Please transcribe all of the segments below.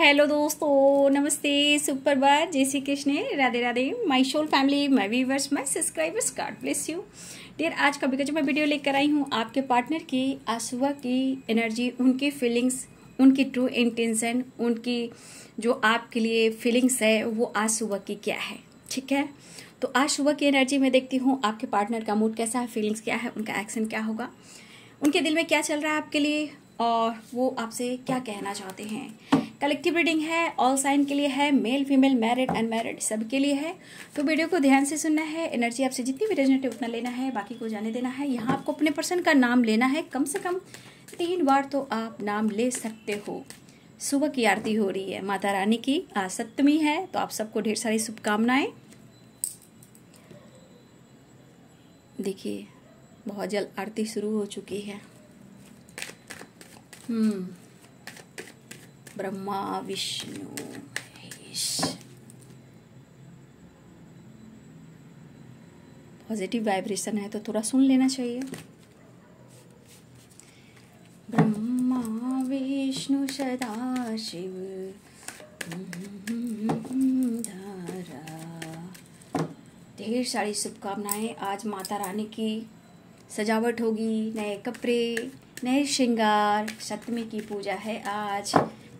Hello दोस्तों नमस्ते सुप्रभात जय Shri Krishna Radhe Radhe my soul family my viewers my subscribers God bless you dear आज का कभी मैं वीडियो लेकर आई हूँ आपके पार्टनर की आज सुबह की एनर्जी उनकी फीलिंग्स उनकी ट्रू इंटेंशन उनकी जो आपके लिए फीलिंग्स है वो आज सुबह की क्या है ठीक है तो आज सुबह की एनर्जी मैं देखती हूँ आपके पार्टनर का मूड कैसा है फीलिंग्स क्या है उनका एक्शन क्या होगा उनके दिल में क्या चल रहा है आपके लिए और वो आपसे क्या कहना चाहते हैं कलेक्टिव रीडिंग है ऑल साइन के लिए है मेल फीमेल मैरिड अनमैरिड सबके लिए है तो वीडियो को ध्यान से सुनना है एनर्जी आपसे जितनी भी रेजनेटिव उतना लेना है बाकी को जाने देना है यहाँ आपको अपने पर्सन का नाम लेना है कम से कम तीन बार तो आप नाम ले सकते हो सुबह की आरती हो रही है माता रानी की आज सप्तमी है तो आप सबको ढेर सारी शुभकामनाएं देखिए बहुत जल्द आरती शुरू हो चुकी है हम्म ब्रह्मा विष्णु पॉजिटिव वाइब्रेशन है तो थोड़ा सुन लेना चाहिए ब्रह्मा विष्णु सदाशिव धारा ढेर सारी शुभकामनाएं आज माता रानी की सजावट होगी नए कपड़े नए श्रृंगार सप्तमी की पूजा है आज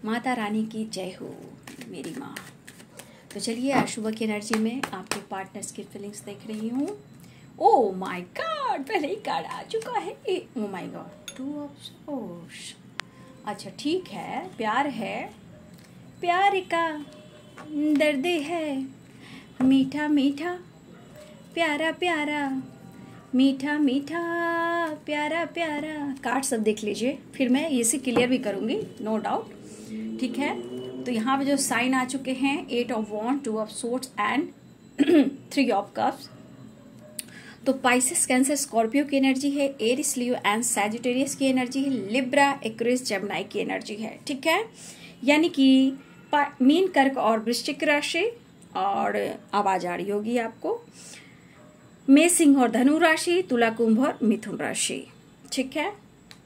माता रानी की जय हो मेरी माँ तो चलिए अशुभ की एनर्जी में आपके पार्टनर्स की फीलिंग्स देख रही हूँ ओ माय गॉड पहले ही कार्ड आ चुका है ah oh my God two of अच्छा ठीक है प्यार है प्यार का दर्द है मीठा मीठा प्यारा प्यारा मीठा मीठा प्यारा प्यारा कार्ड सब देख लीजिए फिर मैं इसे क्लियर भी करूँगी नो डाउट ठीक है तो यहाँ पे जो साइन आ चुके हैं एट ऑफ वन two of swords and three of cups तो पाइसिस कैंसर स्कॉर्पियो की एनर्जी है एरिस लियो एंड सैजिटेरियस की एनर्जी है लिब्रा एक्रिस जेमनाई की एनर्जी है ठीक है यानी कि मीन कर्क और वृश्चिक राशि और आवाज आ रही होगी आपको मे सिंह और धनु राशि तुला कुंभ और मिथुन राशि ठीक है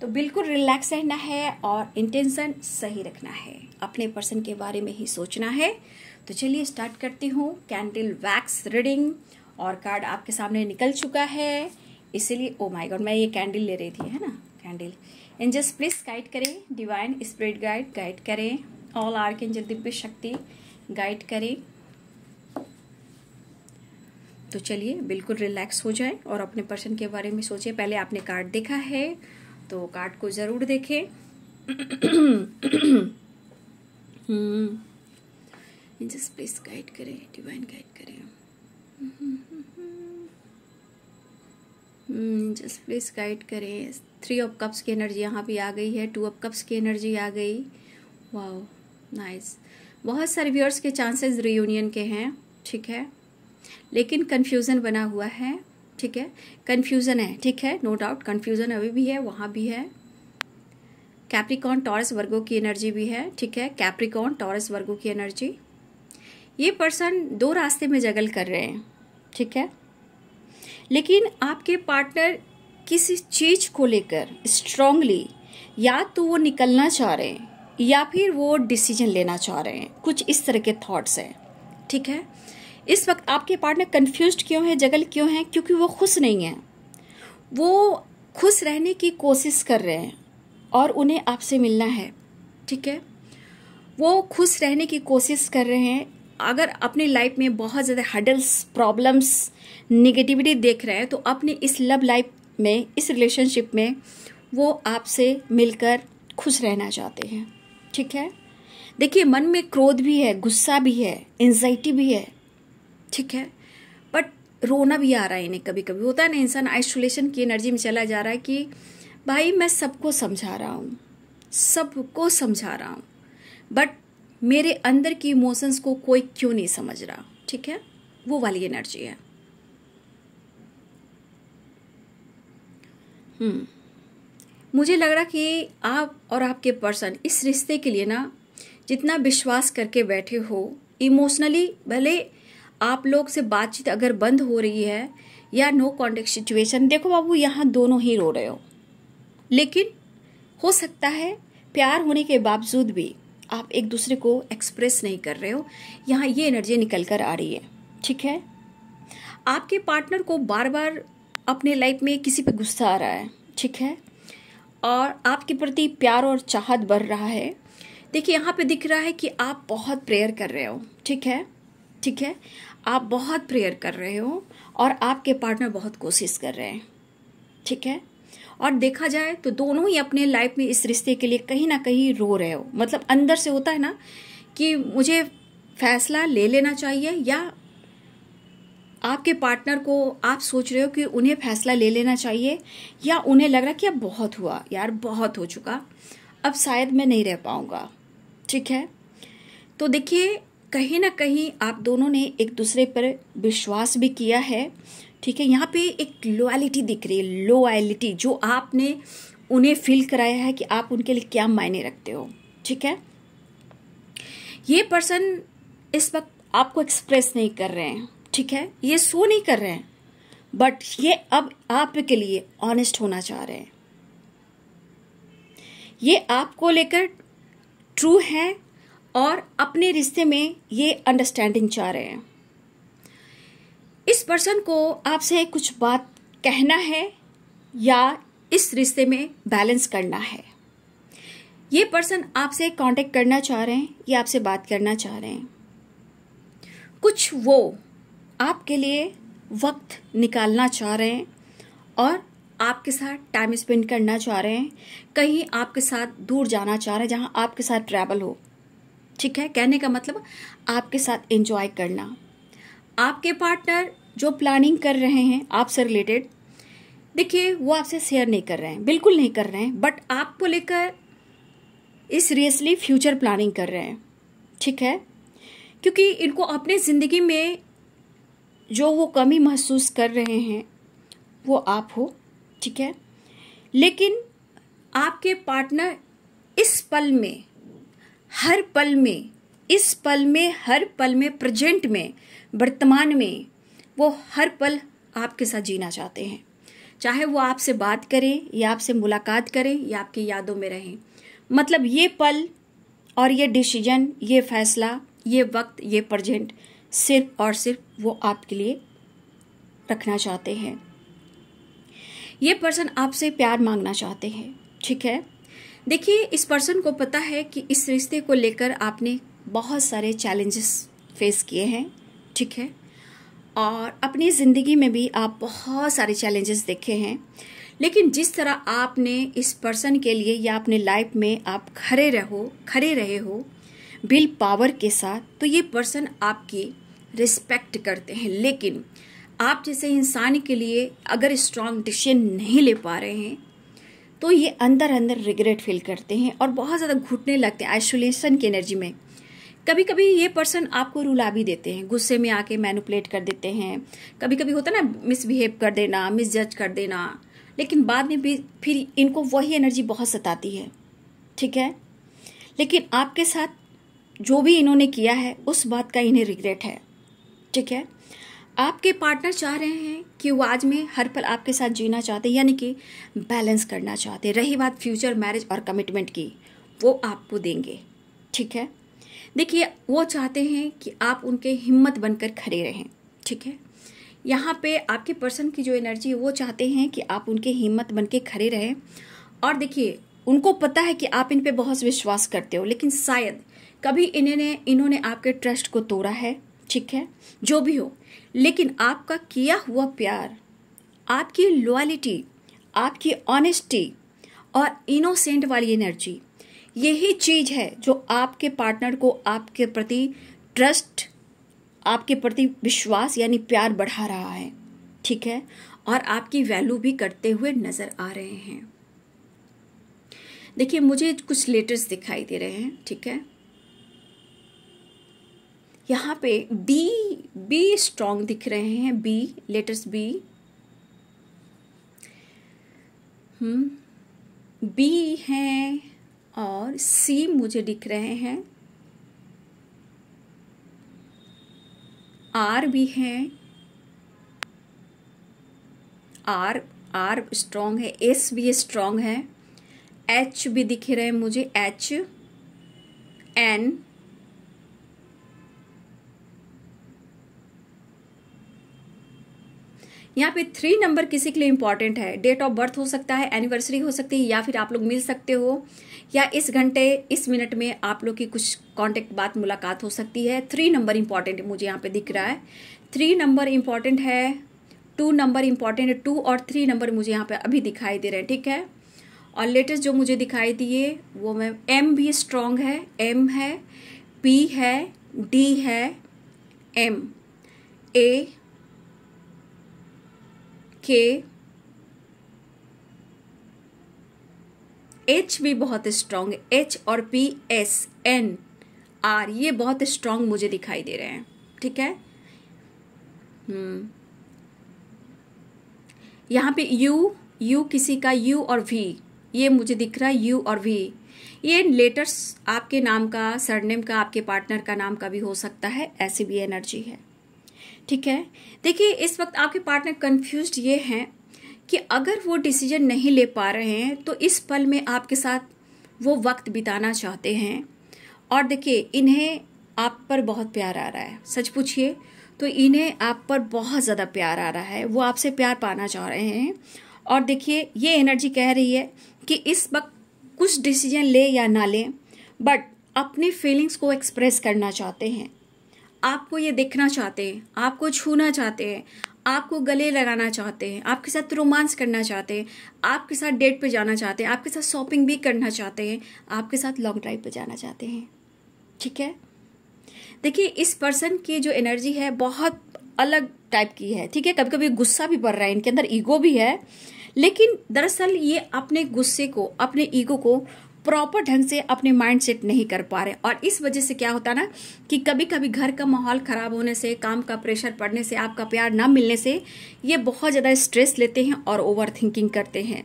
तो बिल्कुल रिलैक्स रहना है और इंटेंशन सही रखना है अपने पर्सन के बारे में ही सोचना है तो चलिए स्टार्ट करती हूँ कैंडल वैक्स रीडिंग और कार्ड आपके सामने निकल चुका है इसीलिए ओ माय गॉड मैं ये कैंडल ले रही थी है ना कैंडल एंजल्स प्लीज गाइड करें डिवाइन स्प्रिट गाइड गाइड करें ऑल आर्क एंजल दिव्य शक्ति गाइड करें तो चलिए बिल्कुल रिलैक्स हो जाए और अपने पर्सन के बारे में सोचे पहले आपने कार्ड देखा है तो कार्ड को ज़रूर देखें जस्ट प्लीज गाइड करें डिवाइन गाइड करें जस्ट प्लीज गाइड करें थ्री ऑफ कप्स की एनर्जी यहाँ भी आ गई है टू ऑफ कप्स की एनर्जी आ गई वाओ नाइस बहुत सारे व्यूअर्स के चांसेस रियूनियन के हैं ठीक है लेकिन कन्फ्यूज़न बना हुआ है ठीक है कन्फ्यूज़न है ठीक है नो डाउट कन्फ्यूज़न अभी भी है वहाँ भी है कैप्रिकॉन टॉरस वर्गो की एनर्जी भी है ठीक है कैप्रिकॉन टॉरस वर्गो की एनर्जी ये पर्सन दो रास्ते में जगल कर रहे हैं ठीक है लेकिन आपके पार्टनर किसी चीज़ को लेकर स्ट्रांगली या तो वो निकलना चाह रहे हैं या फिर वो डिसीजन लेना चाह रहे हैं कुछ इस तरह के थॉट्स हैं ठीक है इस वक्त आपके पार्टनर कन्फ्यूज क्यों है जगल क्यों है क्योंकि वो खुश नहीं है वो खुश रहने की कोशिश कर रहे हैं और उन्हें आपसे मिलना है ठीक है वो खुश रहने की कोशिश कर रहे हैं अगर अपनी लाइफ में बहुत ज़्यादा हडल्स प्रॉब्लम्स निगेटिविटी देख रहे हैं तो अपने इस लव लाइफ में इस रिलेशनशिप में वो आपसे मिलकर खुश रहना चाहते हैं ठीक है देखिए मन में क्रोध भी है गुस्सा भी है एनजाइटी भी है ठीक है बट रोना भी आ रहा है इन्हें कभी कभी होता है ना इंसान आइसोलेशन की एनर्जी में चला जा रहा है कि भाई मैं सबको समझा रहा हूँ सबको समझा रहा हूँ बट मेरे अंदर की इमोशंस को कोई क्यों नहीं समझ रहा ठीक है वो वाली एनर्जी है हम्म मुझे लग रहा कि आप और आपके पर्सन इस रिश्ते के लिए ना जितना विश्वास करके बैठे हो इमोशनली भले आप लोग से बातचीत अगर बंद हो रही है या नो कॉन्टेक्ट सिचुएशन देखो बाबू यहाँ दोनों ही रो रहे हो लेकिन हो सकता है प्यार होने के बावजूद भी आप एक दूसरे को एक्सप्रेस नहीं कर रहे हो यहाँ ये एनर्जी निकल कर आ रही है ठीक है आपके पार्टनर को बार बार अपने लाइफ में किसी पे गुस्सा आ रहा है ठीक है और आपके प्रति प्यार और चाहत बढ़ रहा है देखिए यहाँ पे दिख रहा है कि आप बहुत प्रेयर कर रहे हो ठीक है ठीक है आप बहुत प्रेयर कर रहे हो और आपके पार्टनर बहुत कोशिश कर रहे हैं ठीक है और देखा जाए तो दोनों ही अपने लाइफ में इस रिश्ते के लिए कहीं ना कहीं रो रहे हो मतलब अंदर से होता है ना कि मुझे फैसला ले लेना चाहिए या आपके पार्टनर को आप सोच रहे हो कि उन्हें फैसला ले लेना चाहिए या उन्हें लग रहा कि अब बहुत हुआ यार बहुत हो चुका अब शायद मैं नहीं रह पाऊँगा ठीक है तो देखिए कहीं ना कहीं आप दोनों ने एक दूसरे पर विश्वास भी किया है ठीक है यहाँ पे एक लॉयलिटी दिख रही है लॉयलिटी जो आपने उन्हें फील कराया है कि आप उनके लिए क्या मायने रखते हो ठीक है ये पर्सन इस वक्त आपको एक्सप्रेस नहीं कर रहे हैं ठीक है ये सो नहीं कर रहे हैं बट ये अब आपके लिए ऑनेस्ट होना चाह रहे हैं ये आपको लेकर ट्रू है और अपने रिश्ते में ये अंडरस्टैंडिंग चाह रहे हैं इस पर्सन को आपसे कुछ बात कहना है या इस रिश्ते में बैलेंस करना है ये पर्सन आपसे कांटेक्ट करना चाह रहे हैं या आपसे बात करना चाह रहे हैं कुछ वो आपके लिए वक्त निकालना चाह रहे हैं और आपके साथ टाइम स्पेंड करना चाह रहे हैं कहीं आपके साथ दूर जाना चाह रहे हैं जहां आपके साथ ट्रैवल हो ठीक है कहने का मतलब आपके साथ एंजॉय करना आपके पार्टनर जो प्लानिंग कर रहे हैं आपसे रिलेटेड देखिए वो आपसे शेयर नहीं कर रहे हैं बिल्कुल नहीं कर रहे हैं बट आपको लेकर इस सीरियसली फ्यूचर प्लानिंग कर रहे हैं ठीक है क्योंकि इनको अपने ज़िंदगी में जो वो कमी महसूस कर रहे हैं वो आप हो ठीक है लेकिन आपके पार्टनर इस पल में हर पल में इस पल में हर पल में प्रेजेंट में वर्तमान में वो हर पल आपके साथ जीना चाहते हैं चाहे वो आपसे बात करें या आपसे मुलाकात करें या आपकी यादों में रहें मतलब ये पल और ये डिसीजन ये फैसला ये वक्त ये प्रजेंट सिर्फ और सिर्फ वो आपके लिए रखना चाहते हैं ये पर्सन आपसे प्यार मांगना चाहते हैं ठीक है देखिए इस पर्सन को पता है कि इस रिश्ते को लेकर आपने बहुत सारे चैलेंजेस फेस किए हैं ठीक है और अपनी ज़िंदगी में भी आप बहुत सारे चैलेंजेस देखे हैं लेकिन जिस तरह आपने इस पर्सन के लिए या अपने लाइफ में आप खड़े रहो खड़े रहे हो विल पावर के साथ तो ये पर्सन आपकी रिस्पेक्ट करते हैं लेकिन आप जैसे इंसान के लिए अगर स्ट्रांग डिसीजन नहीं ले पा रहे हैं तो ये अंदर अंदर रिग्रेट फील करते हैं और बहुत ज़्यादा घुटने लगते हैं आइसोलेशन की एनर्जी में कभी कभी ये पर्सन आपको रुला भी देते हैं गुस्से में आके मैनुपलेट कर देते हैं कभी कभी होता ना मिसबिहेव कर देना मिसजज कर देना लेकिन बाद में भी फिर इनको वही एनर्जी बहुत सताती है ठीक है लेकिन आपके साथ जो भी इन्होंने किया है उस बात का इन्हें रिग्रेट है ठीक है आपके पार्टनर चाह रहे हैं कि वो आज में हर पल आपके साथ जीना चाहते हैं यानी कि बैलेंस करना चाहते रही बात फ्यूचर मैरिज और कमिटमेंट की वो आपको देंगे ठीक है देखिए वो चाहते हैं कि आप उनके हिम्मत बनकर खड़े रहें ठीक है यहाँ पे आपके पर्सन की जो एनर्जी है वो चाहते हैं कि आप उनके हिम्मत बन के खड़े रहें और देखिए उनको पता है कि आप इन पे बहुत विश्वास करते हो लेकिन शायद कभी इन्होंने इन्होंने आपके ट्रस्ट को तोड़ा है ठीक है जो भी हो लेकिन आपका किया हुआ प्यार आपकी लॉयलिटी आपकी ऑनेस्टी और इनोसेंट वाली एनर्जी यही चीज़ है जो आपके पार्टनर को आपके प्रति ट्रस्ट आपके प्रति विश्वास यानी प्यार बढ़ा रहा है ठीक है और आपकी वैल्यू भी करते हुए नज़र आ रहे हैं देखिए मुझे कुछ लेटर्स दिखाई दे रहे हैं ठीक है यहाँ पे बी बी स्ट्रॉन्ग दिख रहे हैं बी लेटर्स बी बी हैं और सी मुझे दिख रहे हैं आर भी हैं आर आर स्ट्रॉन्ग है एस भी स्ट्रॉन्ग है एच भी दिख रहे हैं मुझे एच एन यहाँ पे थ्री नंबर किसी के लिए इंपॉर्टेंट है डेट ऑफ बर्थ हो सकता है एनिवर्सरी हो सकती है या फिर आप लोग मिल सकते हो या इस घंटे इस मिनट में आप लोग की कुछ कांटेक्ट बात मुलाकात हो सकती है थ्री नंबर इंपॉर्टेंट मुझे यहाँ पे दिख रहा है थ्री नंबर इंपॉर्टेंट है टू नंबर इंपॉर्टेंट है टू और थ्री नंबर मुझे यहाँ पे अभी दिखाई दे रहे हैं ठीक है और लेटेस्ट जो मुझे दिखाई दिए वो मैम एम भी स्ट्रांग है एम है पी है डी है एम ए के एच भी बहुत स्ट्रांग एच और पी एस एन आर ये बहुत स्ट्रांग मुझे दिखाई दे रहे हैं ठीक है हम्म। यहाँ पे यू यू किसी का यू और वी ये मुझे दिख रहा है यू और वी ये लेटर्स आपके नाम का सरनेम का आपके पार्टनर का नाम का भी हो सकता है ऐसी भी एनर्जी है ठीक है देखिए इस वक्त आपके पार्टनर कंफ्यूज ये हैं कि अगर वो डिसीजन नहीं ले पा रहे हैं तो इस पल में आपके साथ वो वक्त बिताना चाहते हैं और देखिए इन्हें आप पर बहुत प्यार आ रहा है सच पूछिए तो इन्हें आप पर बहुत ज़्यादा प्यार आ रहा है वो आपसे प्यार पाना चाह रहे हैं और देखिए ये एनर्जी कह रही है कि इस वक्त कुछ डिसीजन ले या ना लें बट अपनी फीलिंग्स को एक्सप्रेस करना चाहते हैं आपको ये देखना चाहते हैं आपको छूना चाहते हैं आपको गले लगाना चाहते हैं आपके साथ रोमांस करना चाहते हैं आपके साथ डेट पर जाना चाहते हैं आपके साथ शॉपिंग भी करना चाहते हैं आपके साथ लॉन्ग ड्राइव पर जाना चाहते हैं ठीक है देखिए इस पर्सन की जो एनर्जी है बहुत अलग टाइप की है ठीक है कभी कभी गुस्सा भी बढ़ रहा है इनके अंदर ईगो भी है लेकिन दरअसल ये अपने गुस्से को अपने ईगो को प्रॉपर ढंग से अपने माइंड सेट नहीं कर पा रहे और इस वजह से क्या होता है ना कि कभी कभी घर का माहौल ख़राब होने से काम का प्रेशर पड़ने से आपका प्यार ना मिलने से ये बहुत ज़्यादा स्ट्रेस लेते हैं और ओवर थिंकिंग करते हैं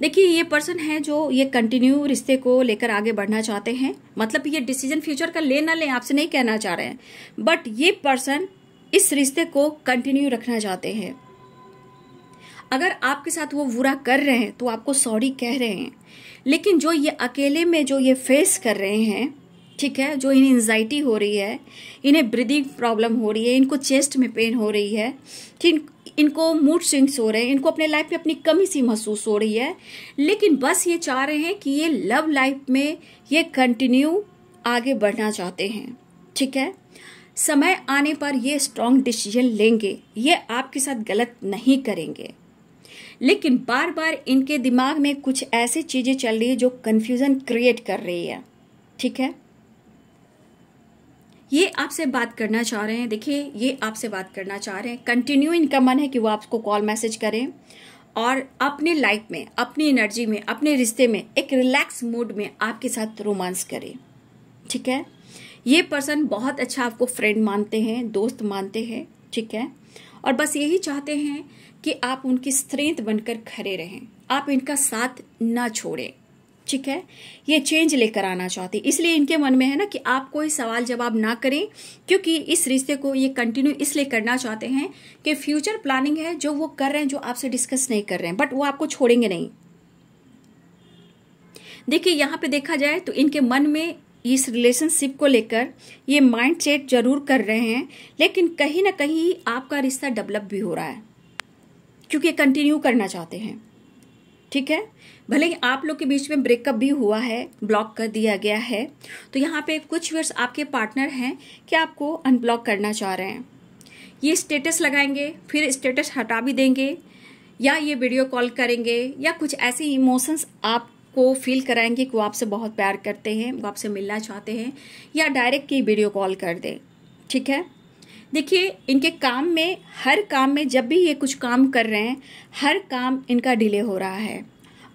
देखिए ये पर्सन है जो ये कंटिन्यू रिश्ते को लेकर आगे बढ़ना चाहते हैं मतलब ये डिसीजन फ्यूचर का ले ना ले आपसे नहीं कहना चाह रहे हैं बट ये पर्सन इस रिश्ते को कंटिन्यू रखना चाहते हैं अगर आपके साथ वो बुरा कर रहे हैं तो आपको सॉरी कह रहे हैं लेकिन जो ये अकेले में जो ये फेस कर रहे हैं ठीक है जो इन्हें एनजाइटी हो रही है इन्हें ब्रीदिंग प्रॉब्लम हो रही है इनको चेस्ट में पेन हो रही है ठीक इनको मूड स्विंग्स हो रहे हैं इनको अपने लाइफ में अपनी कमी सी महसूस हो रही है लेकिन बस ये चाह रहे हैं कि ये लव लाइफ में ये कंटिन्यू आगे बढ़ना चाहते हैं ठीक है समय आने पर ये स्ट्रांग डिसीजन लेंगे ये आपके साथ गलत नहीं करेंगे लेकिन बार बार इनके दिमाग में कुछ ऐसी चीज़ें चल रही है जो कन्फ्यूज़न क्रिएट कर रही है ठीक है ये आपसे बात करना चाह रहे हैं देखिए ये आपसे बात करना चाह रहे हैं कंटिन्यू इनका मन है कि वो आपको कॉल मैसेज करें और अपने लाइफ में अपनी एनर्जी में अपने रिश्ते में एक रिलैक्स मूड में आपके साथ रोमांस करें ठीक है ये पर्सन बहुत अच्छा आपको फ्रेंड मानते हैं दोस्त मानते हैं ठीक है और बस यही चाहते हैं कि आप उनकी स्त्रेंथ बनकर खड़े रहें आप इनका साथ ना छोड़ें ठीक है ये चेंज लेकर आना चाहते इसलिए इनके मन में है ना कि आप कोई सवाल जवाब ना करें क्योंकि इस रिश्ते को ये कंटिन्यू इसलिए करना चाहते हैं कि फ्यूचर प्लानिंग है जो वो कर रहे हैं जो आपसे डिस्कस नहीं कर रहे हैं बट वो आपको छोड़ेंगे नहीं देखिए यहां पे देखा जाए तो इनके मन में इस रिलेशनशिप को लेकर ये माइंड सेट जरूर कर रहे हैं लेकिन कहीं ना कहीं आपका रिश्ता डेवलप भी हो रहा है क्योंकि कंटिन्यू करना चाहते हैं ठीक है भले ही आप लोग के बीच में ब्रेकअप भी हुआ है ब्लॉक कर दिया गया है तो यहाँ पे कुछ वर्ष आपके पार्टनर हैं कि आपको अनब्लॉक करना चाह रहे हैं ये स्टेटस लगाएंगे फिर स्टेटस हटा भी देंगे या ये वीडियो कॉल करेंगे या कुछ ऐसे इमोशंस आपको फील कराएंगे कि वो आपसे बहुत प्यार करते हैं वो आपसे मिलना चाहते हैं या डायरेक्ट की वीडियो कॉल कर दें ठीक है देखिए इनके काम में हर काम में जब भी ये कुछ काम कर रहे हैं हर काम इनका डिले हो रहा है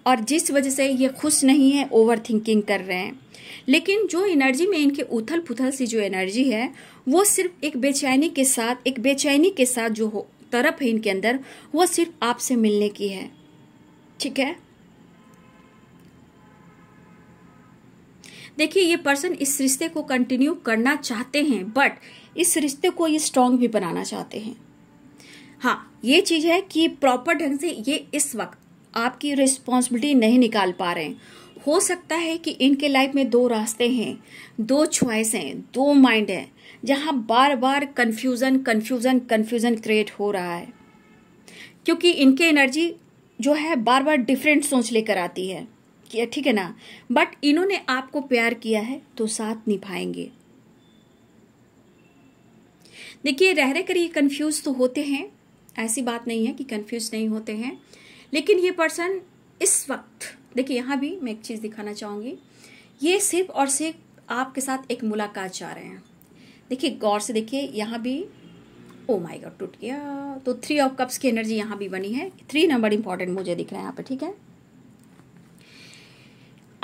और जिस वजह से ये खुश नहीं है ओवर थिंकिंग कर रहे हैं लेकिन जो एनर्जी में इनके उथल पुथल सी जो एनर्जी है वो सिर्फ एक बेचैनी के साथ एक बेचैनी के साथ जो तरफ है इनके अंदर वो सिर्फ आपसे मिलने की है ठीक है देखिए ये पर्सन इस रिश्ते को कंटिन्यू करना चाहते हैं बट इस रिश्ते को ये स्ट्रांग भी बनाना चाहते हैं हाँ ये चीज़ है कि प्रॉपर ढंग से ये इस वक्त आपकी रिस्पॉन्सिबिलिटी नहीं निकाल पा रहे हैं हो सकता है कि इनके लाइफ में दो रास्ते हैं दो च्वाइस हैं दो माइंड हैं जहाँ बार बार कन्फ्यूज़न कन्फ्यूज़न कन्फ्यूज़न क्रिएट हो रहा है क्योंकि इनके एनर्जी जो है बार बार डिफरेंट सोच लेकर आती है ठीक है ना बट इन्होंने आपको प्यार किया है तो साथ निभाएंगे देखिए रह रह कर ये कन्फ्यूज तो होते हैं ऐसी बात नहीं है कि कन्फ्यूज नहीं होते हैं लेकिन ये पर्सन इस वक्त देखिए यहाँ भी मैं एक चीज़ दिखाना चाहूँगी ये सिर्फ और सिर्फ आपके साथ एक मुलाकात चाह रहे हैं देखिए गौर से देखिए यहाँ भी ओ माय गॉड टूट गया तो थ्री ऑफ कप्स की एनर्जी यहाँ भी बनी है थ्री नंबर इंपॉर्टेंट मुझे दिख रहा है यहाँ पर ठीक है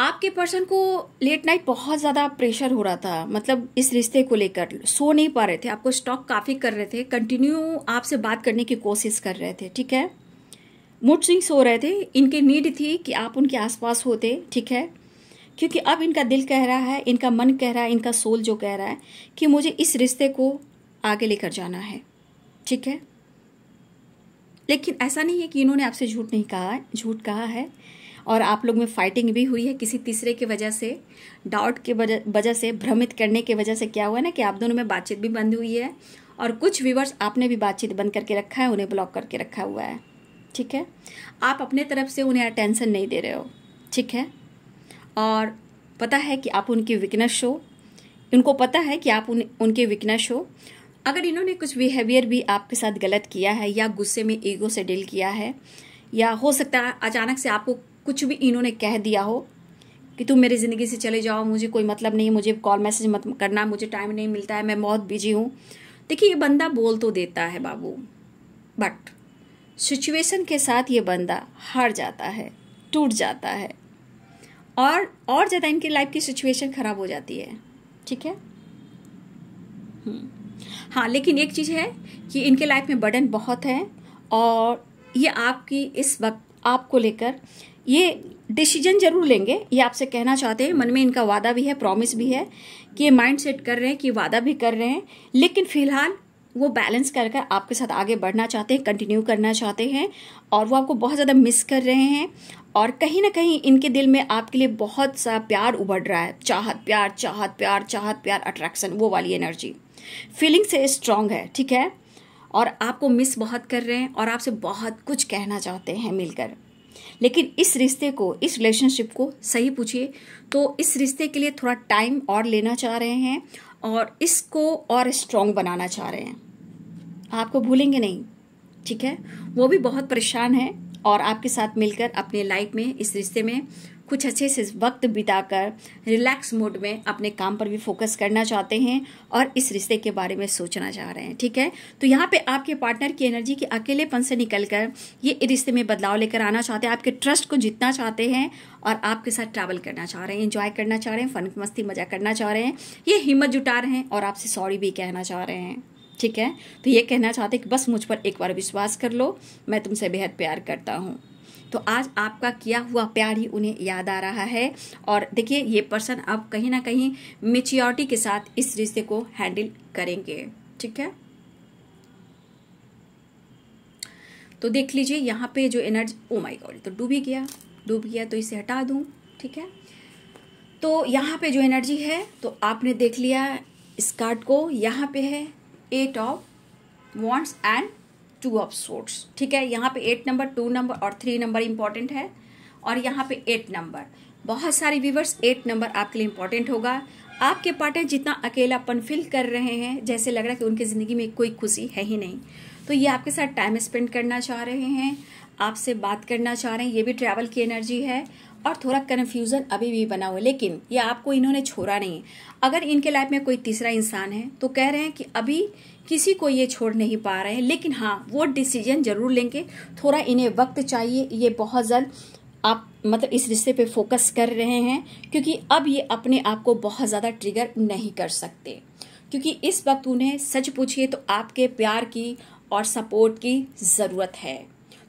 आपके पर्सन को लेट नाइट बहुत ज़्यादा प्रेशर हो रहा था मतलब इस रिश्ते को लेकर सो नहीं पा रहे थे आपको स्टॉक काफ़ी कर रहे थे कंटिन्यू आपसे बात करने की कोशिश कर रहे थे ठीक है मूड स्विंग सो रहे थे इनकी नीड थी कि आप उनके आसपास होते ठीक है क्योंकि अब इनका दिल कह रहा है इनका मन कह रहा है इनका सोल जो कह रहा है कि मुझे इस रिश्ते को आगे लेकर जाना है ठीक है लेकिन ऐसा नहीं है कि इन्होंने आपसे झूठ नहीं कहा झूठ कहा है और आप लोग में फाइटिंग भी हुई है किसी तीसरे की वजह से डाउट के वजह से भ्रमित करने की वजह से क्या हुआ है ना कि आप दोनों में बातचीत भी बंद हुई है और कुछ व्यूवर्स आपने भी बातचीत बंद करके रखा है उन्हें ब्लॉक करके रखा हुआ है ठीक है आप अपने तरफ से उन्हें अटेंशन नहीं दे रहे हो ठीक है और पता है कि आप उनकी वीकनेस हो उनको पता है कि आप उन उनके वीकनेस हो अगर इन्होंने कुछ बिहेवियर भी आपके साथ गलत किया है या गुस्से में ईगो से डील किया है या हो सकता है अचानक से आपको कुछ भी इन्होंने कह दिया हो कि तुम मेरी ज़िंदगी से चले जाओ मुझे कोई मतलब नहीं मुझे कॉल मैसेज मत करना मुझे टाइम नहीं मिलता है मैं बहुत बिजी हूँ देखिए ये बंदा बोल तो देता है बाबू बट सिचुएशन के साथ ये बंदा हार जाता है टूट जाता है और और ज़्यादा इनकी लाइफ की सिचुएशन ख़राब हो जाती है ठीक है हम्म। हाँ लेकिन एक चीज़ है कि इनके लाइफ में बर्डन बहुत है और ये आपकी इस वक्त आपको लेकर ये डिसीजन जरूर लेंगे ये आपसे कहना चाहते हैं मन में इनका वादा भी है प्रॉमिस भी है कि ये माइंड सेट कर रहे हैं कि वादा भी कर रहे हैं लेकिन फिलहाल वो बैलेंस कर कर आपके साथ आगे बढ़ना चाहते हैं कंटिन्यू करना चाहते हैं और वो आपको बहुत ज़्यादा मिस कर रहे हैं और कहीं ना कहीं इनके दिल में आपके लिए बहुत सा प्यार उभर रहा है चाहत प्यार चाहत प्यार चाहत प्यार अट्रैक्शन वो वाली एनर्जी फीलिंग से स्ट्रांग है ठीक है और आपको मिस बहुत कर रहे हैं और आपसे बहुत कुछ कहना चाहते हैं मिलकर लेकिन इस रिश्ते को इस रिलेशनशिप को सही पूछिए तो इस रिश्ते के लिए थोड़ा टाइम और लेना चाह रहे हैं और इसको और स्ट्रॉन्ग बनाना चाह रहे हैं आपको भूलेंगे नहीं ठीक है वो भी बहुत परेशान है और आपके साथ मिलकर अपने लाइफ में इस रिश्ते में कुछ अच्छे से वक्त बिताकर रिलैक्स मूड में अपने काम पर भी फोकस करना चाहते हैं और इस रिश्ते के बारे में सोचना चाह रहे हैं ठीक है तो यहाँ पे आपके पार्टनर की एनर्जी के अकेलेपन से निकल कर ये रिश्ते में बदलाव लेकर आना चाहते हैं आपके ट्रस्ट को जीतना चाहते हैं और आपके साथ ट्रैवल करना चाह रहे हैं इंजॉय करना चाह रहे हैं फन मस्ती मजा करना चाह रहे हैं ये हिम्मत जुटा रहे हैं और आपसे सॉरी भी कहना चाह रहे हैं ठीक है तो ये कहना चाहते हैं कि बस मुझ पर एक बार विश्वास कर लो मैं तुमसे बेहद प्यार करता हूँ तो आज आपका किया हुआ प्यार ही उन्हें याद आ रहा है और देखिए ये पर्सन अब कहीं ना कहीं मेच्योरिटी के साथ इस रिश्ते को हैंडल करेंगे ठीक है तो देख लीजिए यहाँ पे जो एनर्जी ओ माय गॉड तो डूबी गया डूब गया तो इसे हटा दूँ ठीक है तो यहाँ पे जो एनर्जी है तो आपने देख लिया इस कार्ड को यहाँ पे है eight of wands and two of swords ठीक है यहाँ पे एट नंबर टू नंबर और थ्री नंबर इंपॉर्टेंट है और यहाँ पे एट नंबर बहुत सारे व्यूवर्स एट नंबर आपके लिए इंपॉर्टेंट होगा आपके पार्टनर जितना अकेलापन फील कर रहे हैं जैसे लग रहा है कि उनकी ज़िंदगी में कोई खुशी है ही नहीं तो ये आपके साथ टाइम स्पेंड करना चाह रहे हैं आपसे बात करना चाह रहे हैं ये भी ट्रैवल की एनर्जी है और थोड़ा कन्फ्यूज़न अभी भी बना हुआ लेकिन ये आपको इन्होंने छोड़ा नहीं अगर इनके लाइफ में कोई तीसरा इंसान है तो कह रहे हैं कि अभी किसी को ये छोड़ नहीं पा रहे हैं लेकिन हाँ वो डिसीजन जरूर लेंगे थोड़ा इन्हें वक्त चाहिए ये बहुत जल्द आप मतलब इस रिश्ते पे फोकस कर रहे हैं क्योंकि अब ये अपने आप को बहुत ज़्यादा ट्रिगर नहीं कर सकते क्योंकि इस वक्त उन्हें सच पूछिए तो आपके प्यार की और सपोर्ट की ज़रूरत है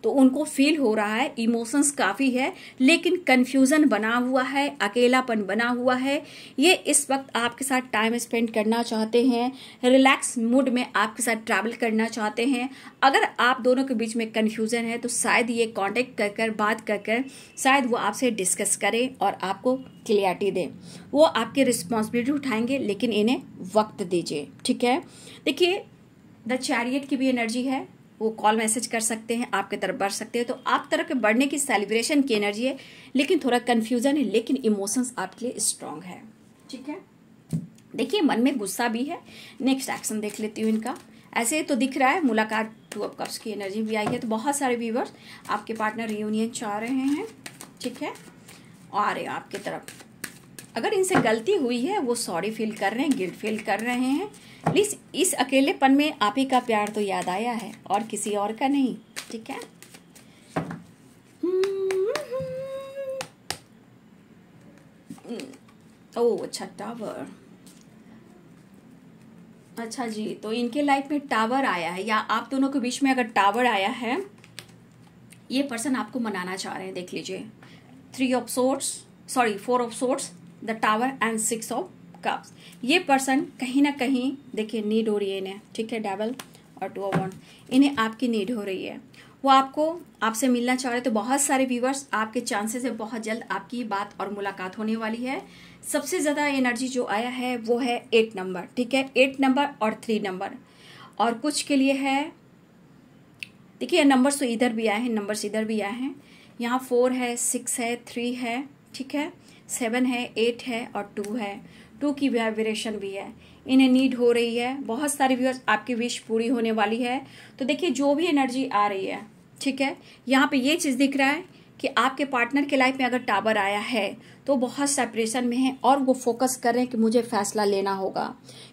तो उनको फील हो रहा है इमोशंस काफ़ी है लेकिन कन्फ्यूज़न बना हुआ है अकेलापन बना हुआ है ये इस वक्त आपके साथ टाइम स्पेंड करना चाहते हैं रिलैक्स मूड में आपके साथ ट्रैवल करना चाहते हैं अगर आप दोनों के बीच में कन्फ्यूज़न है तो शायद ये कॉन्टेक्ट कर कर बात कर कर शायद वो आपसे डिस्कस करें और आपको क्लियरिटी दें वो आपकी रिस्पॉन्सिबिलिटी उठाएंगे लेकिन इन्हें वक्त दीजिए ठीक है देखिए द चैरियट की भी एनर्जी है वो कॉल मैसेज कर सकते हैं आपके तरफ बढ़ सकते हैं तो आप तरफ के बढ़ने की सेलिब्रेशन की एनर्जी है लेकिन थोड़ा कन्फ्यूजन है लेकिन इमोशंस आपके लिए स्ट्रांग है ठीक है देखिए मन में गुस्सा भी है नेक्स्ट एक्शन देख लेती हूँ इनका ऐसे तो दिख रहा है मुलाकात टू अप कप्स की एनर्जी भी आई है तो बहुत सारे व्यूवर्स आपके पार्टनर रियूनियन चाह रहे हैं ठीक है आ रहे आपके तरफ अगर इनसे गलती हुई है वो सॉरी फील कर रहे हैं गिल्ट फील कर रहे हैं प्लीज़ इस अकेलेपन में आप ही का प्यार तो याद आया है और किसी और का नहीं ठीक है ओ hmm. oh, अच्छा टावर अच्छा जी तो इनके लाइफ में टावर आया है या आप दोनों के बीच में अगर टावर आया है ये पर्सन आपको मनाना चाह रहे हैं देख लीजिए three of swords sorry four of swords the tower and six of cups ये पर्सन कहीं ना कहीं देखिए नीड हो रही है इन्हें ठीक है डेवल और टू ऑफ इन्हें आपकी नीड हो रही है वो आपको आपसे मिलना चाह रहे तो बहुत सारे व्यूवर्स आपके चांसेस है बहुत जल्द आपकी बात और मुलाकात होने वाली है सबसे ज़्यादा एनर्जी जो आया है वो है एट नंबर ठीक है एट नंबर और थ्री नंबर और कुछ के लिए है देखिए नंबर्स तो इधर भी आए हैं नंबर्स इधर भी आए हैं यहाँ फोर है सिक्स है थ्री है ठीक है सेवन है एट है और टू है टू की वाइब्रेशन भी है इन्हें नीड हो रही है बहुत सारी व्यूअर्स आपकी विश पूरी होने वाली है तो देखिए जो भी एनर्जी आ रही है ठीक है यहाँ पे ये चीज़ दिख रहा है कि आपके पार्टनर के लाइफ में अगर टावर आया है तो बहुत सेपरेशन में है और वो फोकस कर रहे हैं कि मुझे फैसला लेना होगा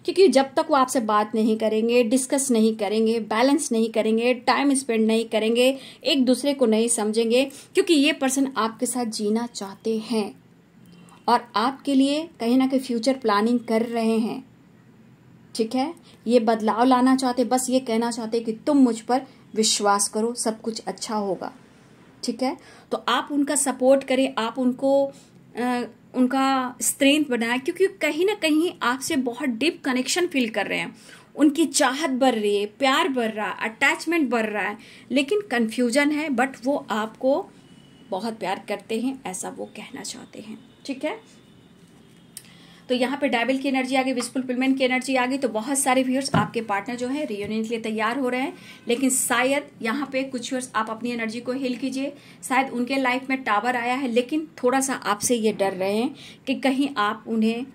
क्योंकि जब तक वो आपसे बात नहीं करेंगे डिस्कस नहीं करेंगे बैलेंस नहीं करेंगे टाइम स्पेंड नहीं करेंगे एक दूसरे को नहीं समझेंगे क्योंकि ये पर्सन आपके साथ जीना चाहते हैं और आपके लिए कहीं ना कहीं फ्यूचर प्लानिंग कर रहे हैं ठीक है ये बदलाव लाना चाहते बस ये कहना चाहते कि तुम मुझ पर विश्वास करो सब कुछ अच्छा होगा ठीक है तो आप उनका सपोर्ट करें आप उनको आ, उनका स्ट्रेंथ बनाए क्योंकि कहीं ना कहीं आपसे बहुत डीप कनेक्शन फील कर रहे हैं उनकी चाहत बढ़ रही है प्यार बढ़ रहा है अटैचमेंट बढ़ रहा है लेकिन कन्फ्यूजन है बट वो आपको बहुत प्यार करते हैं ऐसा वो कहना चाहते हैं ठीक है तो यहाँ पे डायबल की एनर्जी आ गई विस्फुल पिलमेंट की एनर्जी आ गई तो बहुत सारे व्यूअर्स आपके पार्टनर जो है रियूनियन के लिए तैयार हो रहे हैं लेकिन शायद यहाँ पे कुछ व्यूअर्स आप अपनी एनर्जी को हिल कीजिए शायद उनके लाइफ में टावर आया है लेकिन थोड़ा सा आपसे ये डर रहे हैं कि कहीं आप उन्हें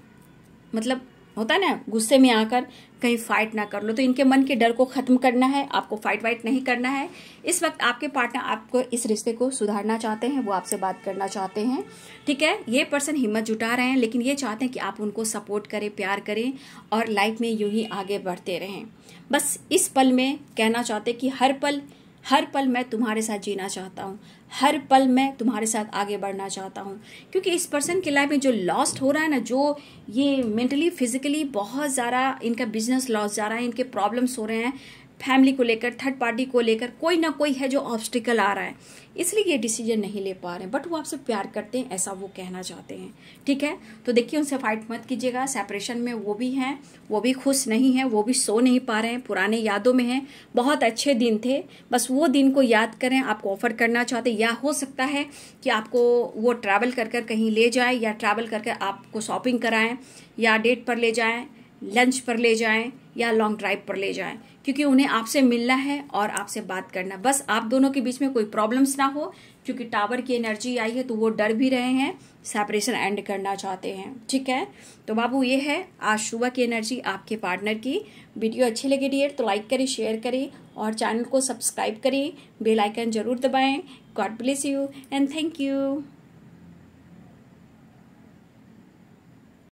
मतलब होता है ना गुस्से में आकर कहीं फाइट ना कर लो तो इनके मन के डर को ख़त्म करना है आपको फाइट वाइट नहीं करना है इस वक्त आपके पार्टनर आपको इस रिश्ते को सुधारना चाहते हैं वो आपसे बात करना चाहते हैं ठीक है ये पर्सन हिम्मत जुटा रहे हैं लेकिन ये चाहते हैं कि आप उनको सपोर्ट करें प्यार करें और लाइफ में यूं ही आगे बढ़ते रहें बस इस पल में कहना चाहते कि हर पल हर पल मैं तुम्हारे साथ जीना चाहता हूँ हर पल मैं तुम्हारे साथ आगे बढ़ना चाहता हूँ क्योंकि इस पर्सन के लाइफ में जो लॉस्ट हो रहा है ना जो ये मेंटली फिजिकली बहुत ज़्यादा इनका बिजनेस लॉस जा रहा है इनके प्रॉब्लम्स हो रहे हैं फैमिली को लेकर थर्ड पार्टी को लेकर कोई ना कोई है जो ऑब्स्टिकल आ रहा है इसलिए ये डिसीजन नहीं ले पा रहे हैं बट वो आपसे प्यार करते हैं ऐसा वो कहना चाहते हैं ठीक है तो देखिए उनसे फाइट मत कीजिएगा सेपरेशन में वो भी हैं वो भी खुश नहीं हैं वो भी सो नहीं पा रहे हैं पुराने यादों में हैं बहुत अच्छे दिन थे बस वो दिन को याद करें आपको ऑफर करना चाहते या हो सकता है कि आपको वो ट्रैवल कर कर कहीं ले जाए या ट्रैवल कर कर आपको शॉपिंग कराएँ या डेट पर ले जाएँ लंच पर ले जाएँ या लॉन्ग ड्राइव पर ले जाएँ क्योंकि उन्हें आपसे मिलना है और आपसे बात करना बस आप दोनों के बीच में कोई प्रॉब्लम्स ना हो क्योंकि टावर की एनर्जी आई है तो वो डर भी रहे हैं सेपरेशन एंड करना चाहते हैं ठीक है तो बाबू ये है आज सुबह की एनर्जी आपके पार्टनर की वीडियो अच्छी लगी डियर तो लाइक करें शेयर करें और चैनल को सब्सक्राइब करें बेलाइकन जरूर दबाएँ God bless you and thank you